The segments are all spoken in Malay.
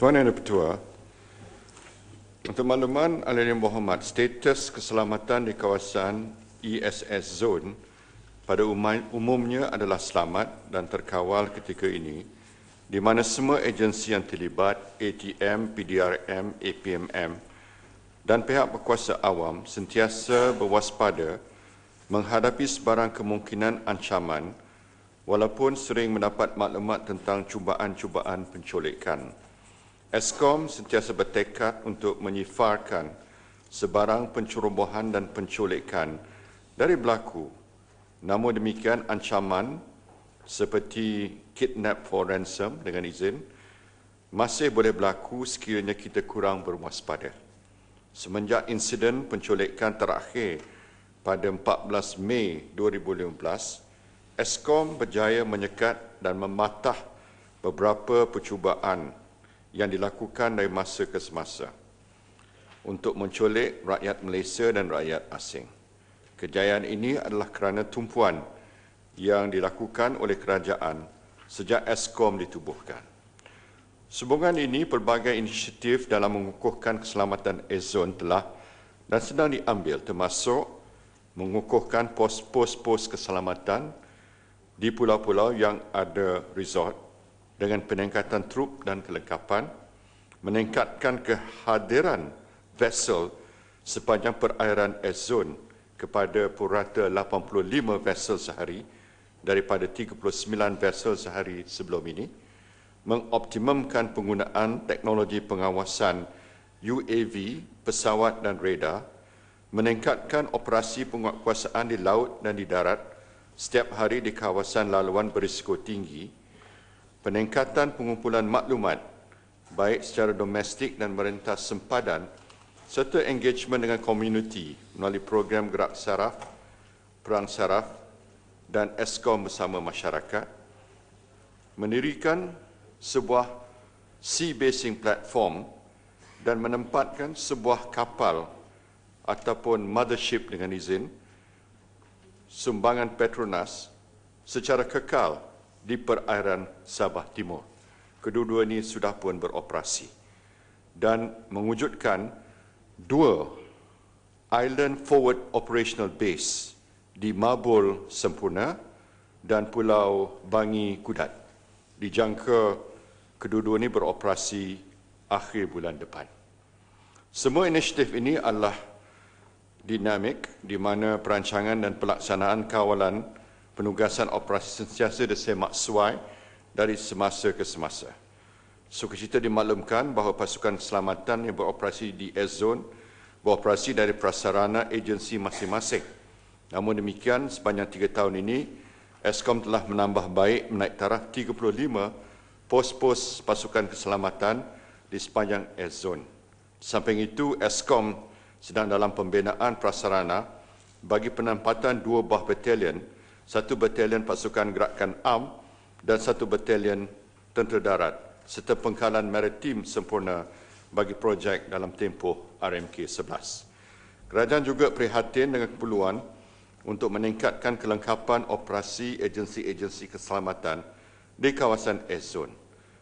Tuan Yang Dipertua, teman-teman, Alin Yang Berhormat, status keselamatan di kawasan ESS Zone pada umumnya adalah selamat dan terkawal ketika ini di mana semua agensi yang terlibat ATM, PDRM, APMM dan pihak berkuasa awam sentiasa berwaspada menghadapi sebarang kemungkinan ancaman walaupun sering mendapat maklumat tentang cubaan-cubaan penculikan. Eskom sentiasa bertekad untuk menyifarkan sebarang pencerobohan dan penculikan dari berlaku. Namun demikian ancaman seperti kidnap for ransom dengan izin masih boleh berlaku sekiranya kita kurang berwaspada. Semenjak insiden penculikan terakhir pada 14 Mei 2015, Eskom berjaya menyekat dan mematah beberapa percubaan yang dilakukan dari masa ke semasa untuk mencolek rakyat Malaysia dan rakyat asing. Kejayaan ini adalah kerana tumpuan yang dilakukan oleh kerajaan sejak ESKOM ditubuhkan. Sebungan ini pelbagai inisiatif dalam mengukuhkan keselamatan Ezon telah dan sedang diambil termasuk mengukuhkan pos-pos-pos keselamatan di pulau-pulau yang ada resort dengan peningkatan trup dan kelengkapan, meningkatkan kehadiran vessel sepanjang perairan S-Zone kepada purata 85 vessel sehari daripada 39 vessel sehari sebelum ini, mengoptimumkan penggunaan teknologi pengawasan UAV, pesawat dan radar, meningkatkan operasi penguatkuasaan di laut dan di darat setiap hari di kawasan laluan berisiko tinggi, peningkatan pengumpulan maklumat baik secara domestik dan merentas sempadan serta engagement dengan komuniti melalui program gerak saraf, perang saraf dan eskom bersama masyarakat mendirikan sebuah sea basing platform dan menempatkan sebuah kapal ataupun mothership dengan izin sumbangan Petronas secara kekal di perairan Sabah Timur. Kedua-dua ini sudah pun beroperasi dan mewujudkan dua Island Forward Operational Base di Mabul Sempurna dan Pulau Bangi Kudat. Dijangka kedua-dua ini beroperasi akhir bulan depan. Semua inisiatif ini adalah dinamik di mana perancangan dan pelaksanaan kawalan penugasan operasi sentiasa di Suai dari semasa ke semasa. Sukacita dimaklumkan bahawa pasukan keselamatan yang beroperasi di S Zone beroperasi dari prasarana agensi masing-masing. Namun demikian, sepanjang tiga tahun ini, ESKOM telah menambah baik menaik taraf 35 pos-pos pasukan keselamatan di sepanjang S Zone. Samping itu, ESKOM sedang dalam pembinaan prasarana bagi penempatan dua buah batalion satu batalion pasukan gerakan am dan satu batalion tentera darat serta pengkalan maritim sempurna bagi projek dalam tempoh RMK 11. Kerajaan juga prihatin dengan keperluan untuk meningkatkan kelengkapan operasi agensi-agensi keselamatan di kawasan S-Zone.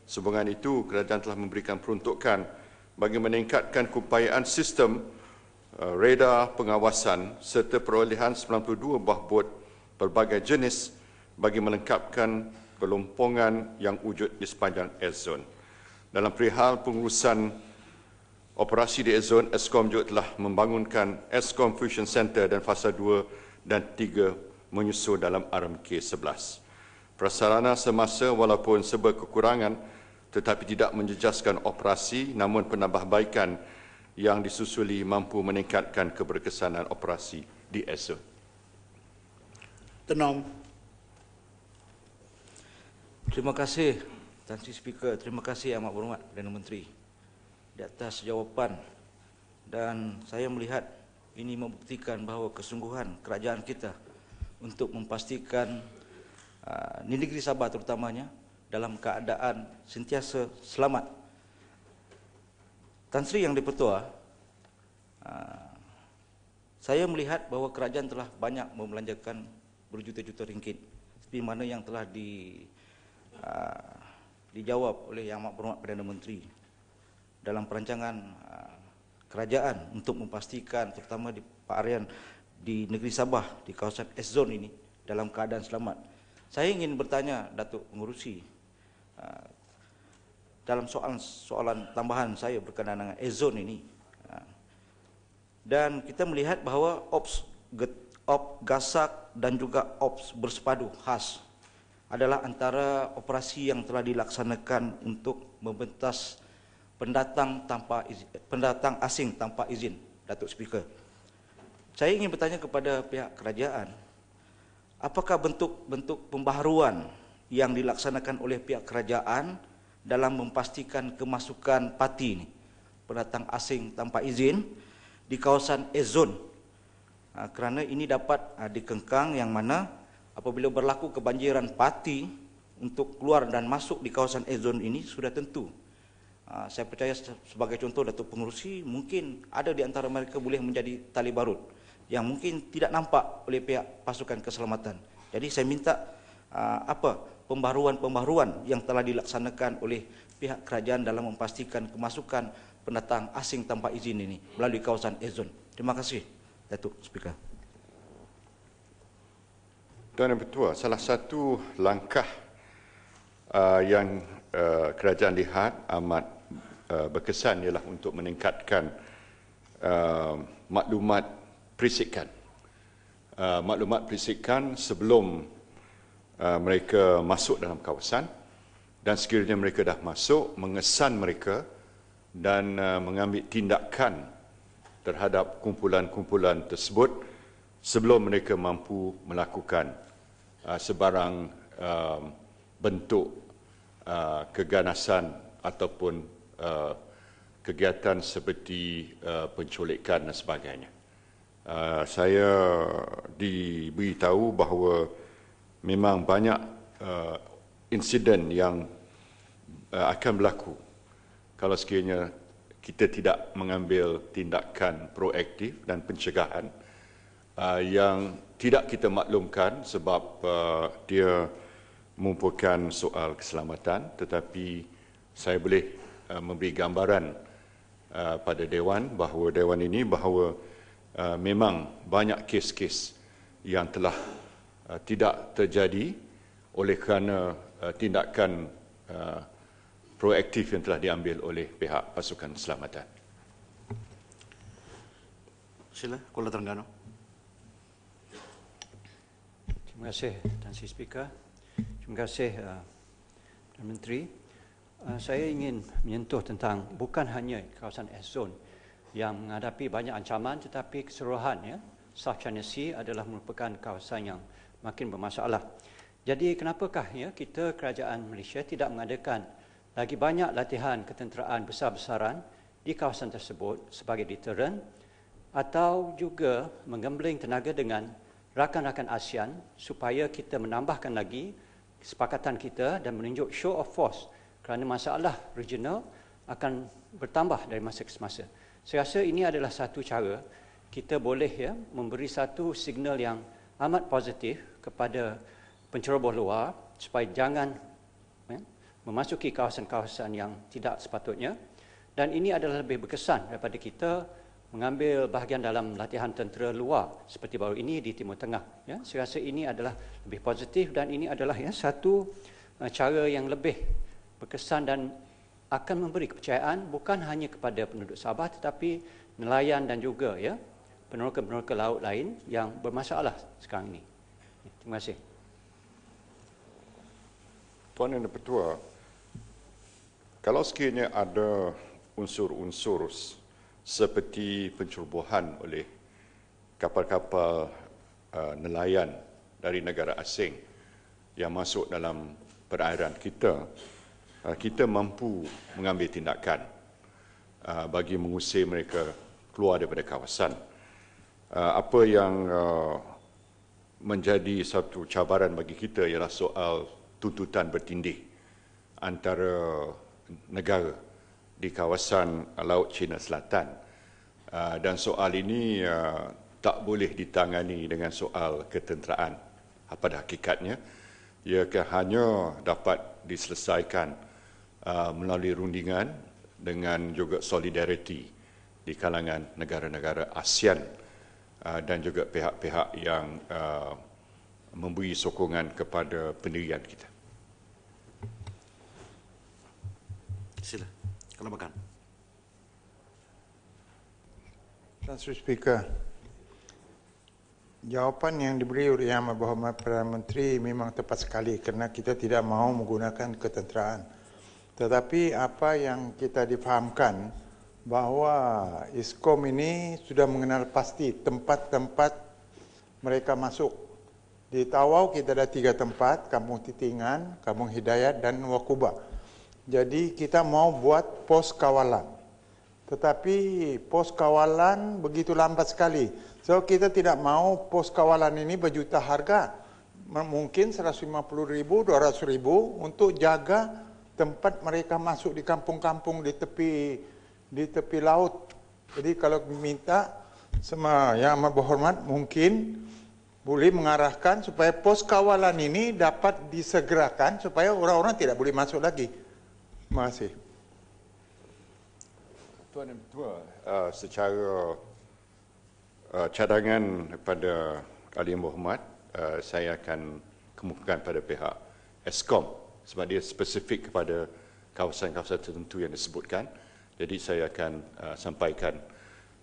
Sehubungan itu, kerajaan telah memberikan peruntukan bagi meningkatkan keupayaan sistem eh, radar pengawasan serta perolehan 92 buah bot berbagai jenis bagi melengkapkan kelompongan yang wujud di sepanjang s Dalam perihal pengurusan operasi di s ESKOM juga telah membangunkan ESKOM Fusion Center dan Fasa 2 dan 3 menyusul dalam RMK 11. Prasarana semasa walaupun sebuah kekurangan tetapi tidak menjejaskan operasi namun penambahbaikan yang disusuli mampu meningkatkan keberkesanan operasi di s Tenom. Terima kasih Tuan Sri Speaker, terima kasih Amat Berhormat Perdana Menteri di atas jawapan dan saya melihat ini membuktikan bahawa kesungguhan kerajaan kita untuk memastikan uh, negeri Sabah terutamanya dalam keadaan sentiasa selamat. Tan Sri Yang Dipertua, uh, saya melihat bahawa kerajaan telah banyak membelanjakan berjuta-juta ringgit seperti mana yang telah di uh, dijawab oleh Yang Berhormat Perdana Menteri dalam perancangan uh, kerajaan untuk memastikan terutama di parian di negeri Sabah di kawasan S zone ini dalam keadaan selamat. Saya ingin bertanya Datuk Pengurusi uh, dalam soalan-soalan tambahan saya berkenaan dengan S zone ini. Uh, dan kita melihat bahawa ops get, op gasak dan juga ops bersepadu khas adalah antara operasi yang telah dilaksanakan untuk membentas pendatang tanpa izin, pendatang asing tanpa izin Datuk Speaker. Saya ingin bertanya kepada pihak kerajaan apakah bentuk-bentuk pembaharuan yang dilaksanakan oleh pihak kerajaan dalam memastikan kemasukan pati ini pendatang asing tanpa izin di kawasan A-Zone Ah, kerana ini dapat ah, dikengkang yang mana apabila berlaku kebanjiran Pati untuk keluar dan masuk di kawasan Ezon ini sudah tentu. Ah, saya percaya sebagai contoh Datuk Pengurusi mungkin ada di antara mereka boleh menjadi tali barut yang mungkin tidak nampak oleh pihak pasukan keselamatan. Jadi saya minta apa pembaruan-pembaruan yang telah dilaksanakan oleh pihak kerajaan dalam memastikan kemasukan pendatang asing tanpa izin ini melalui kawasan Ezon. Terima kasih. Datuk Speaker. Tuan dan Pertua, salah satu langkah uh, yang uh, kerajaan lihat amat uh, berkesan ialah untuk meningkatkan uh, maklumat perisikan. Uh, maklumat perisikan sebelum uh, mereka masuk dalam kawasan dan sekiranya mereka dah masuk, mengesan mereka dan uh, mengambil tindakan terhadap kumpulan-kumpulan tersebut sebelum mereka mampu melakukan uh, sebarang uh, bentuk uh, keganasan ataupun uh, kegiatan seperti uh, penculikan dan sebagainya. Uh, saya diberitahu bahawa memang banyak uh, insiden yang uh, akan berlaku kalau sekiranya kita tidak mengambil tindakan proaktif dan pencegahan uh, yang tidak kita maklumkan sebab uh, dia merupakan soal keselamatan tetapi saya boleh uh, memberi gambaran uh, pada dewan bahawa dewan ini bahawa uh, memang banyak kes-kes yang telah uh, tidak terjadi oleh kerana uh, tindakan uh, proaktif yang telah diambil oleh pihak pasukan keselamatan. Sila, Kuala Terengganu. Terima kasih, Tuan Sri Speaker. Terima kasih, uh, Tuan uh, Menteri. Uh, saya ingin menyentuh tentang bukan hanya kawasan S-Zone yang menghadapi banyak ancaman tetapi keseluruhan ya, South China Sea adalah merupakan kawasan yang makin bermasalah. Jadi kenapakah ya kita kerajaan Malaysia tidak mengadakan lagi banyak latihan ketenteraan besar-besaran di kawasan tersebut sebagai deterrent, atau juga menggembling tenaga dengan rakan-rakan ASEAN supaya kita menambahkan lagi kesepakatan kita dan menunjuk show of force kerana masalah regional akan bertambah dari masa ke semasa. Saya rasa ini adalah satu cara kita boleh ya memberi satu signal yang amat positif kepada penceroboh luar supaya jangan memasuki kawasan-kawasan yang tidak sepatutnya dan ini adalah lebih berkesan daripada kita mengambil bahagian dalam latihan tentera luar seperti baru ini di Timur Tengah. Ya, saya rasa ini adalah lebih positif dan ini adalah ya, satu eh, cara yang lebih berkesan dan akan memberi kepercayaan bukan hanya kepada penduduk Sabah tetapi nelayan dan juga ya, penerka-penerka laut lain yang bermasalah sekarang ini. Ya, terima kasih. Tuan dan Pertua, kalau sekiranya ada unsur-unsur seperti pencerobohan oleh kapal-kapal uh, nelayan dari negara asing yang masuk dalam perairan kita, uh, kita mampu mengambil tindakan uh, bagi mengusir mereka keluar daripada kawasan. Uh, apa yang uh, menjadi satu cabaran bagi kita ialah soal tuntutan bertindih antara negara di kawasan Laut China Selatan. Ah, dan soal ini ah, tak boleh ditangani dengan soal ketenteraan. apa dah hakikatnya, ia hanya dapat diselesaikan ah, melalui rundingan dengan juga solidariti di kalangan negara-negara ASEAN dan juga pihak-pihak yang memberi sokongan kepada pendirian kita. Sila. Kalau makan. Mr. Speaker, jawapan yang diberi oleh Yang Berhormat Perdana Menteri memang tepat sekali kerana kita tidak mahu menggunakan ketenteraan. Tetapi apa yang kita difahamkan bahawa ISKOM ini sudah mengenal pasti tempat-tempat mereka masuk. Di Tawau kita ada tiga tempat, Kampung Titingan, Kampung Hidayat dan Wakubah. Jadi kita mau buat pos kawalan. Tetapi pos kawalan begitu lambat sekali. So kita tidak mau pos kawalan ini berjuta harga. Mungkin 150 ribu, 200 ribu untuk jaga tempat mereka masuk di kampung-kampung di tepi di tepi laut. Jadi kalau minta semua yang amat berhormat mungkin boleh mengarahkan supaya pos kawalan ini dapat disegerakan supaya orang-orang tidak boleh masuk lagi. Terima kasih. Tuan dan Tua, uh, secara uh, cadangan kepada Ali Muhammad, uh, saya akan kemukakan pada pihak ESKOM sebab dia spesifik kepada kawasan-kawasan tertentu yang disebutkan. Jadi saya akan sampaikan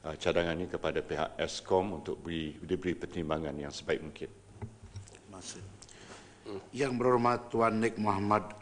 uh, cadangan ini kepada pihak ESKOM untuk beri, diberi pertimbangan yang sebaik mungkin. Terima kasih. Yang berhormat Tuan Nik Muhammad